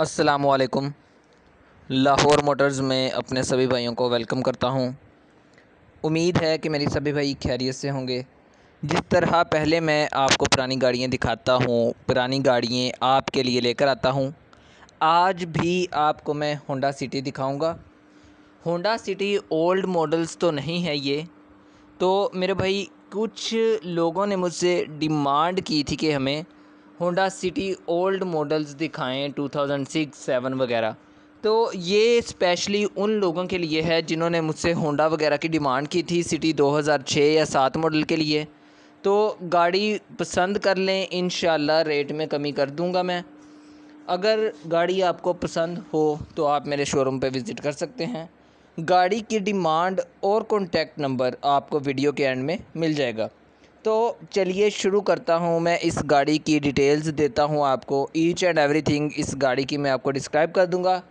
असलकुम लाहौर मोटर्स में अपने सभी भाइयों को वेलकम करता हूं। उम्मीद है कि मेरी सभी भाई खैरियत से होंगे जिस तरह पहले मैं आपको पुरानी गाड़ियां दिखाता हूं, पुरानी गाड़ियां आपके लिए लेकर आता हूं। आज भी आपको मैं होंडा सिटी दिखाऊंगा। होंडा सिटी ओल्ड मॉडल्स तो नहीं है ये तो मेरे भाई कुछ लोगों ने मुझसे डिमांड की थी कि हमें होंडा सिटी ओल्ड मॉडल्स दिखाएं 2006 सेवन वगैरह तो ये स्पेशली उन लोगों के लिए है जिन्होंने मुझसे होंडा वगैरह की डिमांड की थी सिटी 2006 या सात मॉडल के लिए तो गाड़ी पसंद कर लें इन रेट में कमी कर दूँगा मैं अगर गाड़ी आपको पसंद हो तो आप मेरे शोरूम पे विज़िट कर सकते हैं गाड़ी की डिमांड और कॉन्टैक्ट नंबर आपको वीडियो के एंड में मिल जाएगा तो चलिए शुरू करता हूँ मैं इस गाड़ी की डिटेल्स देता हूँ आपको ईच एंड एवरीथिंग इस गाड़ी की मैं आपको डिस्क्राइब कर दूँगा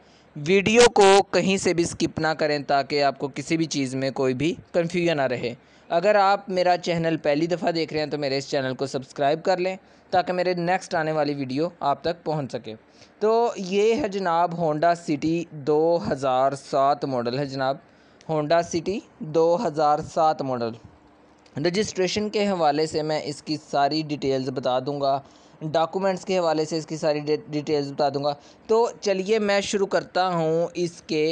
वीडियो को कहीं से भी स्किप ना करें ताकि आपको किसी भी चीज़ में कोई भी कन्फ्यूजन ना रहे अगर आप मेरा चैनल पहली दफ़ा देख रहे हैं तो मेरे इस चैनल को सब्सक्राइब कर लें ताकि मेरे नेक्स्ट आने वाली वीडियो आप तक पहुंच सके तो ये है जनाब होंडा सिटी 2007 मॉडल है जनाब होंडा सिटी 2007 मॉडल रजिस्ट्रेशन के हवाले से मैं इसकी सारी डिटेल्स बता दूंगा डॉक्यूमेंट्स के हवाले से इसकी सारी डिटेल्स बता दूंगा तो चलिए मैं शुरू करता हूँ इसके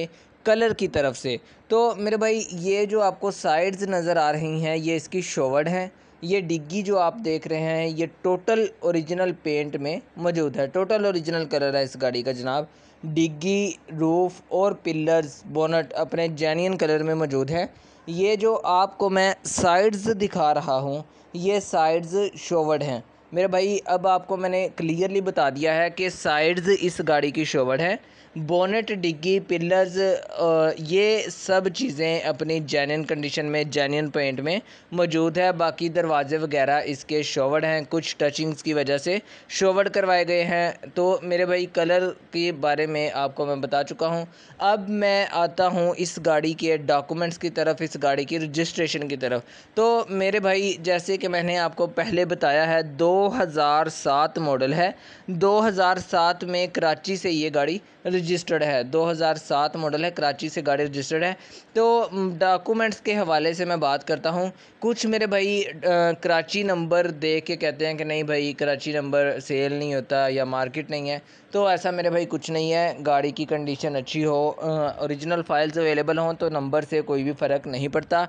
कलर की तरफ से तो मेरे भाई ये जो आपको साइड्स नज़र आ रही हैं ये इसकी शोवर्ड हैं ये डिग्गी जो आप देख रहे हैं ये टोटल ओरिजिनल पेंट में मौजूद है टोटल ओरिजिनल कलर है इस गाड़ी का जनाब डिग्गी रूफ़ और पिलर्स बोनट अपने जैनियन कलर में मौजूद है ये जो आपको मैं साइड्स दिखा रहा हूँ ये साइड्स शोवर्ड हैं मेरे भाई अब आपको मैंने क्लियरली बता दिया है कि साइड्स इस गाड़ी की शोवर्ड है बोनेट डिग्गी पिलर्स ये सब चीज़ें अपनी जैन कंडीशन में जैन पेंट में मौजूद है बाकी दरवाज़े वगैरह इसके शोवर्ड हैं कुछ टचिंग्स की वजह से शोवर्ड करवाए गए हैं तो मेरे भाई कलर के बारे में आपको मैं बता चुका हूँ अब मैं आता हूँ इस गाड़ी के डॉक्यूमेंट्स की तरफ इस गाड़ी की रजिस्ट्रेशन की तरफ तो मेरे भाई जैसे कि मैंने आपको पहले बताया है दो मॉडल है दो में कराची से ये गाड़ी रजिस्टर्ड है 2007 मॉडल है कराची से गाड़ी रजिस्टर्ड है तो डॉक्यूमेंट्स के हवाले से मैं बात करता हूँ कुछ मेरे भाई कराची नंबर दे के कहते हैं कि नहीं भाई कराची नंबर सेल नहीं होता या मार्केट नहीं है तो ऐसा मेरे भाई कुछ नहीं है गाड़ी की कंडीशन अच्छी हो ओरिजिनल फाइल्स अवेलेबल हों तो नंबर से कोई भी फ़र्क नहीं पड़ता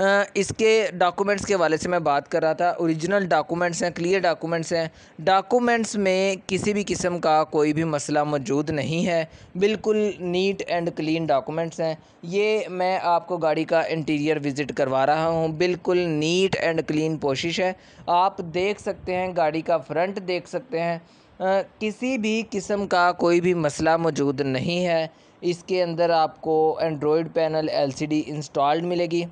इसके डॉक्यूमेंट्स के वाले से मैं बात कर रहा था ओरिजिनल डॉक्यूमेंट्स हैं क्लियर डॉक्यूमेंट्स हैं डॉक्यूमेंट्स में किसी भी किस्म का कोई भी मसला मौजूद नहीं है बिल्कुल नीट एंड क्लीन डॉक्यूमेंट्स हैं ये मैं आपको गाड़ी का इंटीरियर विज़िट करवा रहा हूँ बिल्कुल नीट एंड क्लीन कोशिश है आप देख सकते हैं गाड़ी का फ्रंट देख सकते हैं किसी भी किस्म का कोई भी मसला मौजूद नहीं है इसके अंदर आपको एंड्रॉयड पैनल एल इंस्टॉल्ड मिलेगी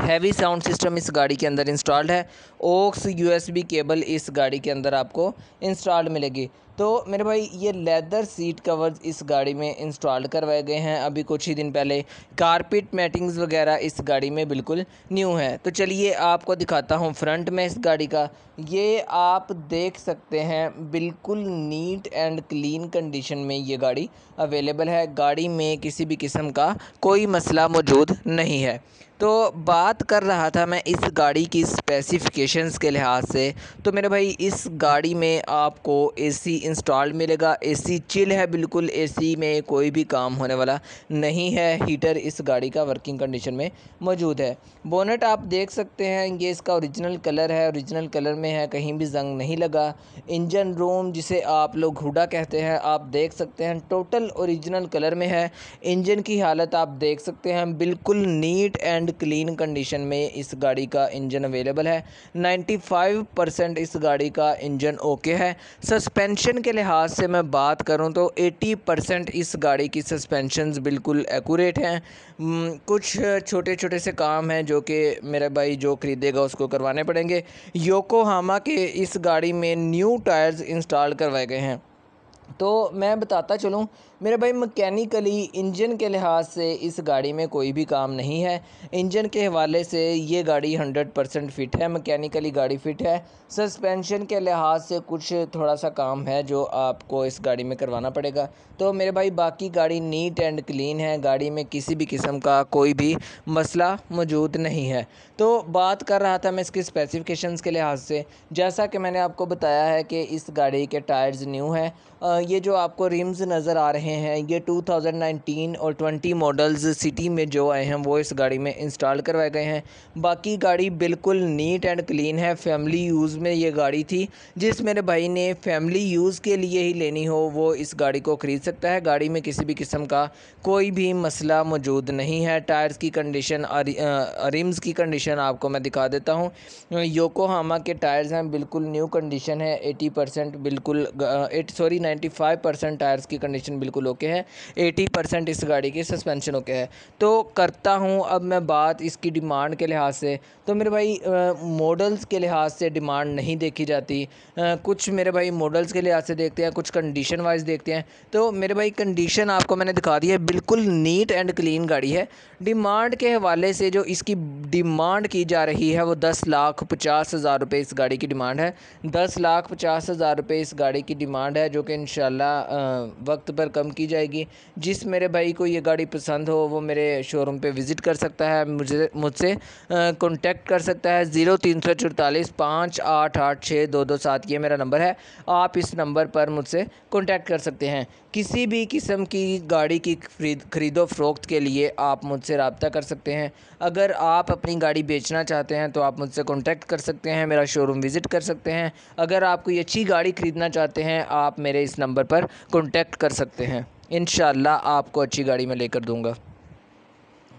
हैवी साउंड सिस्टम इस गाड़ी के अंदर इंस्टॉल्ड है ओक्स यूएसबी केबल इस गाड़ी के अंदर आपको इंस्टॉल्ड मिलेगी तो मेरे भाई ये लेदर सीट कवर्स इस गाड़ी में इंस्टॉल करवाए गए हैं अभी कुछ ही दिन पहले कारपेट मैटिंग्स वगैरह इस गाड़ी में बिल्कुल न्यू है तो चलिए आपको दिखाता हूँ फ्रंट में इस गाड़ी का ये आप देख सकते हैं बिल्कुल नीट एंड क्लीन कंडीशन में ये गाड़ी अवेलेबल है गाड़ी में किसी भी किस्म का कोई मसला मौजूद नहीं है तो बात कर रहा था मैं इस गाड़ी की स्पेसिफ़िकेशंस के लिहाज से तो मेरे भाई इस गाड़ी में आपको एसी इंस्टॉल मिलेगा एसी चिल है बिल्कुल एसी में कोई भी काम होने वाला नहीं है हीटर इस गाड़ी का वर्किंग कंडीशन में मौजूद है बोनट आप देख सकते हैं ये इसका ओरिजिनल कलर है ओरिजिनल कलर में है कहीं भी जंग नहीं लगा इंजन रूम जिसे आप लोग हुडा कहते हैं आप देख सकते हैं टोटल ओरिजिनल कलर में है इंजन की हालत आप देख सकते हैं बिल्कुल नीट एंड क्लीन कंडीशन में इस गाड़ी का इंजन अवेलेबल है फाइव परसेंट इस गाड़ी का इंजन ओके है सस्पेंशन सस्पेंशन के लिहाज से मैं बात करूं तो 80 परसेंट इस गाड़ी की सस्पेंशन बिल्कुल एक्यूरेट हैं कुछ छोटे छोटे से काम हैं जो कि मेरा भाई जो ख़रीदेगा उसको करवाने पड़ेंगे योकोहामा के इस गाड़ी में न्यू टायर्स इंस्टॉल करवाए गए हैं तो मैं बताता चलूँ मेरे भाई मकैनिकली इंजन के लिहाज से इस गाड़ी में कोई भी काम नहीं है इंजन के हवाले से ये गाड़ी हंड्रेड परसेंट फ़िट है मकैनिकली गाड़ी फ़िट है सस्पेंशन के लिहाज से कुछ थोड़ा सा काम है जो आपको इस गाड़ी में करवाना पड़ेगा तो मेरे भाई बाकी गाड़ी नीट एंड क्लीन है गाड़ी में किसी भी किस्म का कोई भी मसला मौजूद नहीं है तो बात कर रहा था मैं इसकी स्पेसिफिकेशन के लिहाज से जैसा कि मैंने आपको बताया है कि इस गाड़ी के टायर्स न्यू हैं ये जो आपको रिम्स नज़र आ रहे हैं में है ये 2019 और 20 मॉडल्स सिटी में जो आए हैं वो इस गाड़ी में इंस्टॉल करवाए गए हैं बाकी गाड़ी बिल्कुल नीट एंड क्लीन है फैमिली यूज़ में ये गाड़ी थी जिस मेरे भाई ने फैमिली यूज़ के लिए ही लेनी हो वो इस गाड़ी को ख़रीद सकता है गाड़ी में किसी भी किस्म का कोई भी मसला मौजूद नहीं है टायर्स की कंडीशन रिम्स की कंडीशन आपको मैं दिखा देता हूँ योको के टायर्स हैं बिल्कुल न्यू कंडीशन है एटी बिल्कुल एट सॉरी नाइन्टी टायर्स की कंडीशन बिल्कुल बिल्कुल ओके है एटी परसेंट इस गाड़ी की सस्पेंशन ओके है तो करता हूँ अब मैं बात इसकी डिमांड के लिहाज से तो मेरे भाई मॉडल्स के लिहाज से डिमांड नहीं देखी जाती आ, कुछ मेरे भाई मॉडल्स के लिहाज से देखते हैं कुछ कंडीशन वाइज देखते हैं तो मेरे भाई कंडीशन आपको मैंने दिखा दी है बिल्कुल नीट एंड क्लीन गाड़ी है डिमांड के हवाले से जो इसकी डिमांड की जा रही है वो दस लाख पचास हज़ार रुपये इस गाड़ी की डिमांड है दस लाख पचास हज़ार रुपये इस गाड़ी की डिमांड है जो कि इन वक्त पर कम की जाएगी जिस मेरे भाई को ये गाड़ी पसंद हो वो मेरे शोरूम पे विज़िट कर सकता है मुझे मुझसे कॉन्टेक्ट कर सकता है ज़ीरो तीन सौ चौतालीस पाँच आठ आठ छः दो दो सात ये मेरा नंबर है आप इस नंबर पर मुझसे कॉन्टेक्ट कर सकते हैं किसी भी किस्म की गाड़ी की खरीद खरीदो फरोख्त के लिए आप मुझसे रबता कर सकते हैं अगर आप अपनी गाड़ी बेचना चाहते हैं तो आप मुझसे कॉन्टैक्ट कर सकते हैं मेरा शोरूम विज़िट कर सकते हैं अगर आप कोई अच्छी गाड़ी ख़रीदना चाहते हैं आप मेरे इस नंबर पर कॉन्टेक्ट कर सकते हैं इन आपको अच्छी गाड़ी में लेकर दूँगा